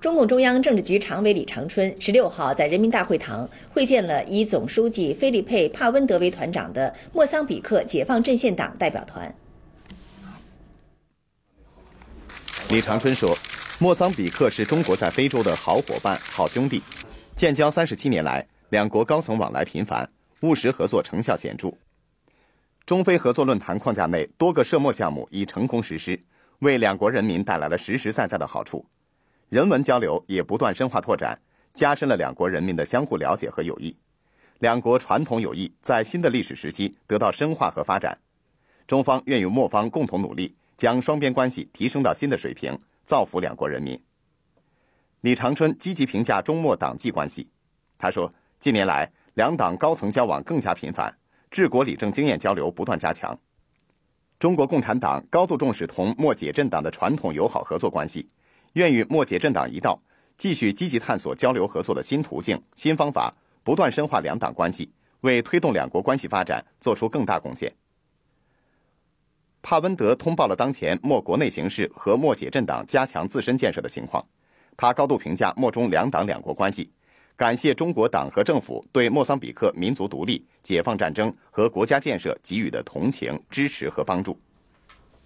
中共中央政治局常委李长春十六号在人民大会堂会见了以总书记菲利佩帕温德为团长的莫桑比克解放阵线党代表团。李长春说：“莫桑比克是中国在非洲的好伙伴、好兄弟。建交三十七年来，两国高层往来频繁，务实合作成效显著。中非合作论坛框架内多个涉莫项目已成功实施，为两国人民带来了实实在在的好处。”人文交流也不断深化拓展，加深了两国人民的相互了解和友谊，两国传统友谊在新的历史时期得到深化和发展。中方愿与墨方共同努力，将双边关系提升到新的水平，造福两国人民。李长春积极评价中墨党际关系，他说：“近年来，两党高层交往更加频繁，治国理政经验交流不断加强。中国共产党高度重视同墨解政党的传统友好合作关系。”愿与莫解政党一道，继续积极探索交流合作的新途径、新方法，不断深化两党关系，为推动两国关系发展作出更大贡献。帕温德通报了当前莫国内形势和莫解政党加强自身建设的情况，他高度评价莫中两党两国关系，感谢中国党和政府对莫桑比克民族独立、解放战争和国家建设给予的同情、支持和帮助。